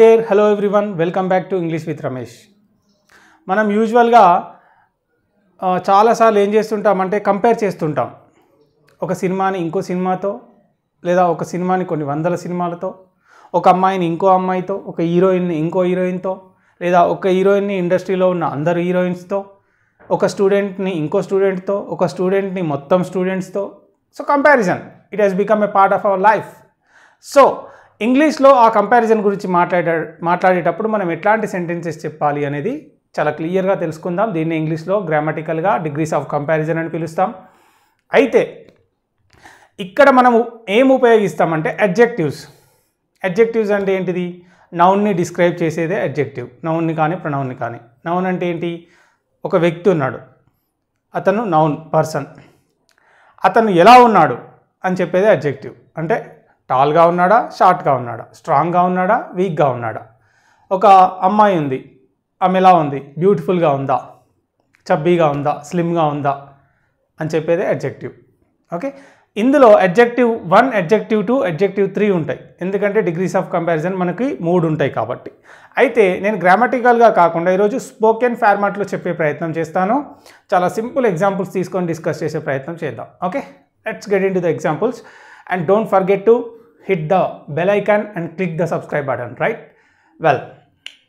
There hello everyone welcome back to English with Ramesh మనం యూజువల్గా చాలాసార్లు ఏం చేస్తుంటామంటే కంపేర్ చేస్తుంటాం ఒక సినిమాని ఇంకో సినిమాతో లేదా ఒక సినిమాని కొన్ని వందల సినిమాలతో ఒక అమ్మాయిని ఇంకో అమ్మాయితో ఒక హీరోయిన్ని ఇంకో హీరోయిన్తో లేదా ఒక హీరోయిన్ని ఇండస్ట్రీలో ఉన్న అందరు హీరోయిన్స్తో ఒక స్టూడెంట్ని ఇంకో స్టూడెంట్తో ఒక స్టూడెంట్ని మొత్తం స్టూడెంట్స్తో so comparison it has become a part of our life so ఇంగ్లీష్లో ఆ కంపారిజన్ గురించి మాట్లాడే మాట్లాడేటప్పుడు మనం ఎట్లాంటి సెంటెన్సెస్ చెప్పాలి అనేది చాలా క్లియర్గా తెలుసుకుందాం దీన్ని ఇంగ్లీష్లో గ్రామటికల్గా డిగ్రీస్ ఆఫ్ కంపారిజన్ అని పిలుస్తాం అయితే ఇక్కడ మనము ఏం ఉపయోగిస్తామంటే అడ్జెక్టివ్స్ అడ్జెక్టివ్స్ అంటే ఏంటిది నౌన్ని డిస్క్రైబ్ చేసేదే అడ్జెక్టివ్ నౌన్ని కానీ ప్రణౌన్ని కానీ నౌన్ అంటే ఏంటి ఒక వ్యక్తి ఉన్నాడు అతను నౌన్ పర్సన్ అతను ఎలా ఉన్నాడు అని చెప్పేది అడ్జెక్టివ్ అంటే టాల్గా ఉన్నాడా షార్ట్గా ఉన్నాడా స్ట్రాంగ్గా ఉన్నాడా వీక్గా ఉన్నాడా ఒక అమ్మాయి ఉంది ఆమె ఎలా ఉంది బ్యూటిఫుల్గా ఉందా చబ్బీగా ఉందా స్లిమ్గా ఉందా అని చెప్పేది అడ్జెక్టివ్ ఓకే ఇందులో adjective one adjective two adjective three ఉంటాయి ఎందుకంటే డిగ్రీస్ ఆఫ్ కంపారిజన్ మనకి మూడు ఉంటాయి కాబట్టి అయితే నేను గ్రామటికల్గా కాకుండా ఈరోజు స్పోకెన్ ఫార్మాట్లో చెప్పే ప్రయత్నం చేస్తాను చాలా సింపుల్ ఎగ్జాంపుల్స్ తీసుకొని డిస్కస్ చేసే ప్రయత్నం చేద్దాం okay let's get into the examples and don't forget to hit the bell icon and click the subscribe button right well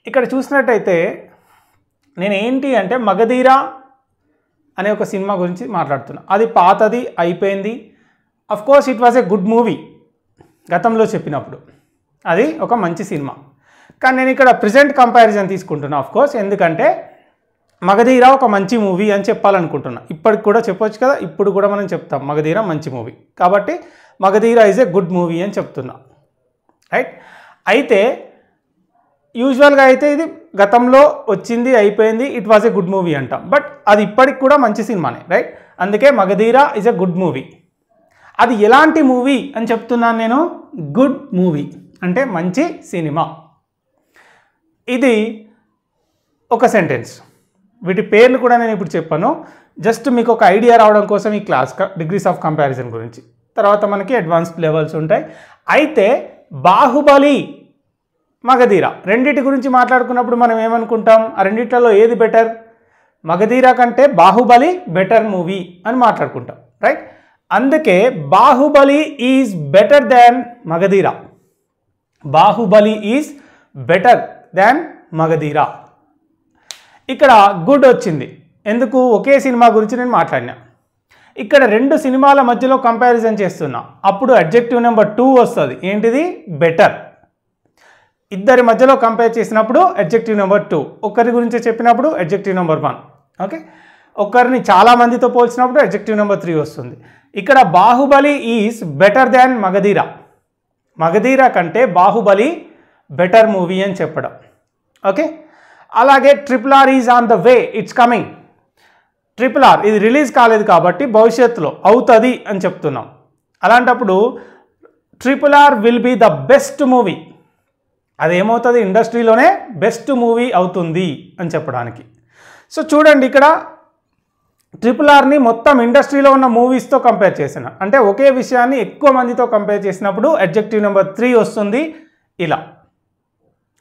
ఇక్కడ చూసినట్టయితే నేను ఏంటి అంటే మగధీరా అనే ఒక సినిమా గురించి మాట్లాడుతున్నా అది పాతది అయిపోయింది of course it was a good movie గతంలో చెప్పినప్పుడు అది ఒక మంచి సినిమా కానీ నేను ఇక్కడ ప్రజెంట్ కంపారిజన్ తీసుకుంటున్నా అఫ్ కోర్స్ ఎందుకంటే మగధీర ఒక మంచి మూవీ అని చెప్పాలనుకుంటున్నా ఇప్పటికి కూడా చెప్పొచ్చు కదా ఇప్పుడు కూడా మనం చెప్తాం మగధీర మంచి మూవీ కాబట్టి Magadheera is a good movie అని చెప్తున్నా రైట్ అయితే యూజువల్గా అయితే ఇది గతంలో వచ్చింది అయిపోయింది it was a good movie అంటాం బట్ అది ఇప్పటికి కూడా మంచి సినిమానే రైట్ అందుకే Magadheera is a good movie అది ఎలాంటి మూవీ అని చెప్తున్నాను నేను గుడ్ మూవీ అంటే మంచి సినిమా ఇది ఒక సెంటెన్స్ వీటి పేర్లు కూడా నేను ఇప్పుడు చెప్పాను జస్ట్ మీకు ఒక ఐడియా రావడం కోసం ఈ క్లాస్ డిగ్రీస్ ఆఫ్ కంపారిజన్ గురించి తర్వాత మనకి అడ్వాన్స్డ్ లెవెల్స్ ఉంటాయి అయితే బాహుబలి మగధీర రెండింటి గురించి మాట్లాడుకున్నప్పుడు మనం ఏమనుకుంటాం ఆ రెండిట్లలో ఏది బెటర్ మగధీర కంటే బాహుబలి బెటర్ మూవీ అని మాట్లాడుకుంటాం రైట్ అందుకే Baahubali is better than Magadheera Baahubali is better than Magadheera ఇక్కడ గుడ్ వచ్చింది ఎందుకు ఒకే సినిమా గురించి నేను మాట్లాడినా ఇక్కడ రెండు సినిమాల మధ్యలో కంపారిజన్ చేస్తున్నా అప్పుడు అడ్జెక్టివ్ నెంబర్ టూ వస్తుంది ఏంటిది బెటర్ ఇద్దరి మధ్యలో కంపేర్ చేసినప్పుడు అడ్జెక్టివ్ నెంబర్ టూ ఒకరి గురించి చెప్పినప్పుడు అడ్జెక్టివ్ నెంబర్ వన్ ఓకే ఒకరిని చాలామందితో పోల్చినప్పుడు అడ్జెక్టివ్ నెంబర్ త్రీ వస్తుంది ఇక్కడ Baahubali is better than Magadheera Magadheera కంటే బాహుబలి బెటర్ మూవీ అని చెప్పడం ఓకే అలాగే triple R is on the way it's coming triple R ఇది రిలీజ్ కాలేదు కాబట్టి భవిష్యత్తులో అవుతుంది అని చెప్తున్నాం అలాంటప్పుడు triple R will be the best movie అది ఏమవుతుంది ఇండస్ట్రీలోనే బెస్ట్ మూవీ అవుతుంది అని చెప్పడానికి సో చూడండి ఇక్కడ ట్రిపుల్ ఆర్ని మొత్తం ఇండస్ట్రీలో ఉన్న మూవీస్తో కంపేర్ చేసిన అంటే ఒకే విషయాన్ని ఎక్కువ మందితో కంపేర్ చేసినప్పుడు అడ్జెక్టివ్ నెంబర్ త్రీ వస్తుంది ఇలా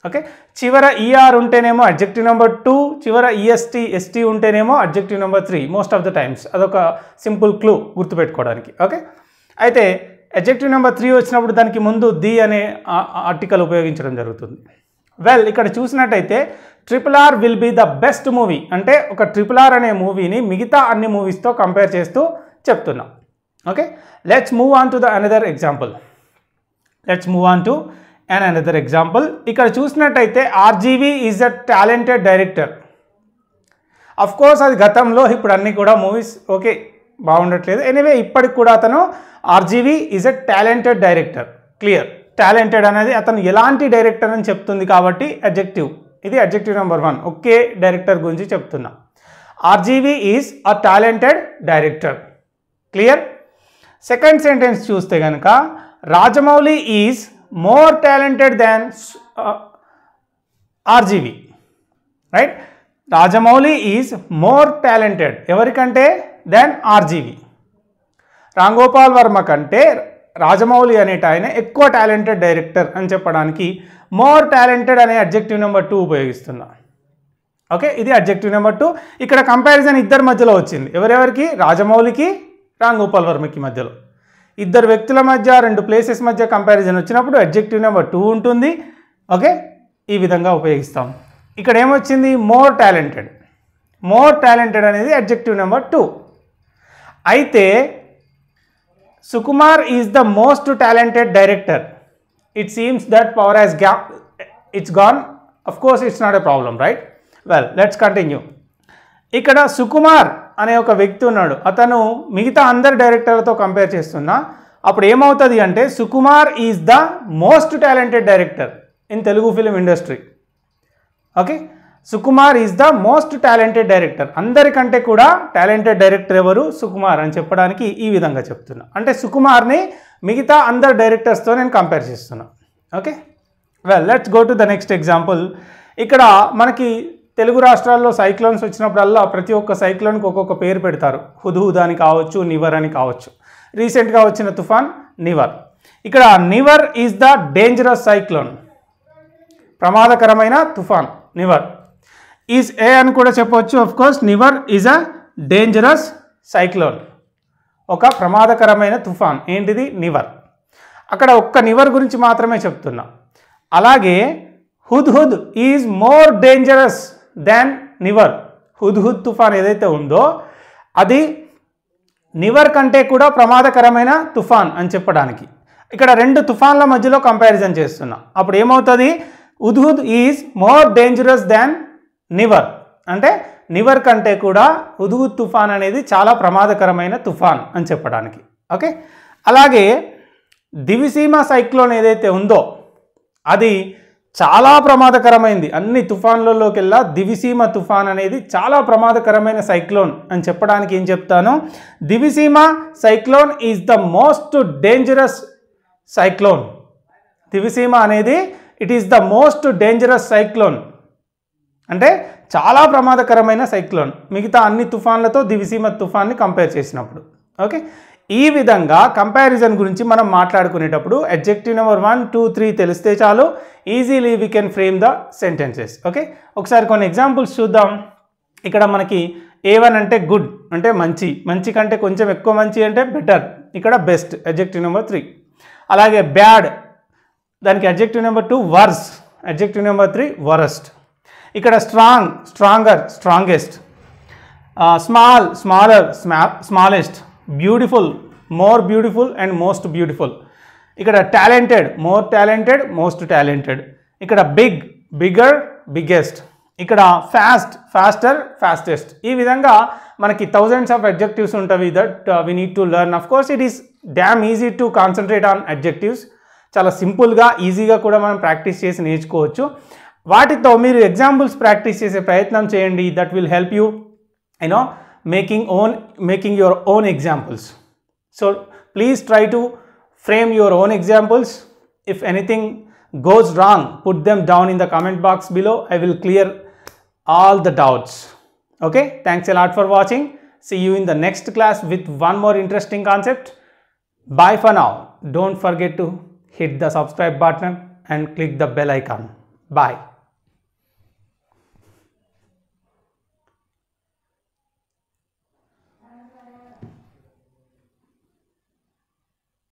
ఓకే చివర ఈఆర్ e ఉంటేనేమో అడ్జెక్టివ్ నెంబర్ టూ చివర ఈఎస్టీ e ఎస్టీ ఉంటేనేమో adjective number three most of the times అదొక సింపుల్ క్లూ గుర్తుపెట్టుకోవడానికి ఓకే అయితే అడ్జెక్టివ్ నెంబర్ త్రీ వచ్చినప్పుడు దానికి ముందు ది అనే ఆర్టికల్ ఉపయోగించడం జరుగుతుంది వెల్ ఇక్కడ చూసినట్టయితే triple R will be the best movie అంటే ఒక ట్రిపుల్ ఆర్ అనే మూవీని మిగతా అన్ని మూవీస్తో కంపేర్ చేస్తూ చెప్తున్నాం okay let's move on to the another example let's move on to and another example ఇక్కడ చూసినట్టయితే R G V is a talented director of course అది గతంలో ఇప్పుడు అన్నీ కూడా మూవీస్ ఓకే బాగుండట్లేదు ఎనీవే ఇప్పటికి కూడా అతను R G V is a talented director clear talented అనేది అతను ఎలాంటి డైరెక్టర్ అని చెప్తుంది కాబట్టి అడ్జెక్టివ్ ఇది అడ్జెక్టివ్ నెంబర్ వన్ ఒకే డైరెక్టర్ గురించి చెప్తున్నా R G V is a talented director clear second sentence చూస్తే కనుక Rajamouli is more talented than uh, RGV, right? Rajamouli is more talented, everikante than RGV. Ramgopal Varma కంటే రాజమౌళి అనేట ఆయన ఎక్కువ టాలెంటెడ్ డైరెక్టర్ అని చెప్పడానికి మోర్ టాలెంటెడ్ అనే అబ్జెక్టివ్ నెంబర్ టూ ఉపయోగిస్తున్నా ఓకే ఇది అబ్జెక్టివ్ నెంబర్ టూ ఇక్కడ కంపారిజన్ ఇద్దరి మధ్యలో వచ్చింది ఎవరెవరికి రాజమౌళికి రాంగోపాల్ వర్మకి మధ్యలో ఇద్దరు వ్యక్తుల మధ్య రెండు ప్లేసెస్ మధ్య కంపారిజన్ వచ్చినప్పుడు అడ్జెక్టివ్ నెంబర్ టూ ఉంటుంది ఓకే ఈ విధంగా ఉపయోగిస్తాం ఇక్కడ ఏమొచ్చింది మోర్ టాలెంటెడ్ మోర్ టాలెంటెడ్ అనేది అడ్జెక్టివ్ నెంబర్ టూ అయితే Sukumar is the most talented director it seems that power has gap it's gone of course it's not a problem right well let's continue ఇక్కడ సుకుమార్ అనే ఒక వ్యక్తి ఉన్నాడు అతను మిగతా అందరు డైరెక్టర్లతో కంపేర్ చేస్తున్నా అప్పుడు ఏమవుతుంది అంటే Sukumar is the most talented director in Telugu film industry okay Sukumar is the most talented director అందరికంటే కూడా టాలెంటెడ్ డైరెక్టర్ ఎవరు సుకుమార్ అని చెప్పడానికి ఈ విధంగా చెప్తున్నా అంటే సుకుమార్ని మిగతా అందరు డైరెక్టర్స్తో నేను కంపేర్ చేస్తున్నా okay well let's go to the next example ఇక్కడ మనకి తెలుగు రాష్ట్రాల్లో సైక్లోన్స్ వచ్చినప్పుడల్లా ప్రతి ఒక్క సైక్లోన్కి ఒక్కొక్క పేరు పెడతారు హుదుహుద్ అని కావచ్చు నివర్ అని కావచ్చు రీసెంట్గా వచ్చిన తుఫాన్ నివర్ ఇక్కడ Nivar is the dangerous cyclone ప్రమాదకరమైన తుఫాన్ నివర్ ఈజ్ ఏ అని కూడా చెప్పవచ్చు of course Nivar is a dangerous cyclone ఒక ప్రమాదకరమైన తుఫాన్ ఏంటిది నివర్ అక్కడ ఒక్క నివర్ గురించి మాత్రమే చెప్తున్నా అలాగే Hudhud is more dangerous than Nivar Hudhud తుఫాన్ ఏదైతే ఉందో అది నివర్ కంటే కూడా ప్రమాదకరమైన తుఫాన్ అని చెప్పడానికి ఇక్కడ రెండు తుఫాన్ల మధ్యలో కంపారిజన్ చేస్తున్నాం అప్పుడు ఏమవుతుంది Hudhud is more dangerous than Nivar అంటే నివర్ కంటే కూడా ఉద్హుద్ తుఫాన్ అనేది చాలా ప్రమాదకరమైన తుఫాన్ అని చెప్పడానికి ఓకే అలాగే దివిసీమ సైక్లోన్ ఏదైతే ఉందో అది చాలా ప్రమాదకరమైంది అన్ని తుఫాన్లలోకెల్లా దివిసీమ తుఫాన్ అనేది చాలా ప్రమాదకరమైన సైక్లోన్ అని చెప్పడానికి ఏం చెప్తాను Diviseema cyclone is the most dangerous cyclone Diviseema అనేది it is the most dangerous cyclone అంటే చాలా ప్రమాదకరమైన సైక్లోన్ మిగతా అన్ని తుఫాన్లతో దివిసీమ తుఫాన్ని కంపేర్ చేసినప్పుడు ఓకే ఈ విధంగా కంపారిజన్ గురించి మనం మాట్లాడుకునేటప్పుడు adjective number one two three తెలిస్తే చాలు easily we can frame the sentences okay ఒకసారి కొన్ని ఎగ్జాంపుల్స్ చూద్దాం ఇక్కడ మనకి ఏ వన్ అంటే గుడ్ అంటే మంచి మంచి కంటే కొంచెం ఎక్కువ మంచి అంటే బెటర్ ఇక్కడ బెస్ట్ అడ్జెక్టివ్ నెంబర్ త్రీ అలాగే బ్యాడ్ దానికి adjective number two worse adjective number three worst ఇక్కడ strong stronger strongest small smaller smallest beautiful more beautiful and most beautiful ఇక్కడ talented more talented most talented ఇక్కడ big bigger biggest ఇక్కడ fast faster fastest ఈ విధంగా మనకి thousands of adjectives ఉంటాయి that we need to learn of course it is damn easy to concentrate on adjectives చాలా సింపుల్గా ఈజీగా కూడా మనం ప్రాక్టీస్ చేసి నేర్చుకోవచ్చు వాటితో మీరు ఎగ్జాంపుల్స్ ప్రాక్టీస్ చేసే ప్రయత్నం చేయండి that will help you you know making own making your own examples so please try to frame your own examples if anything goes wrong put them down in the comment box below i will clear all the doubts okay thanks a lot for watching see you in the next class with one more interesting concept bye for now don't forget to hit the subscribe button and click the bell icon bye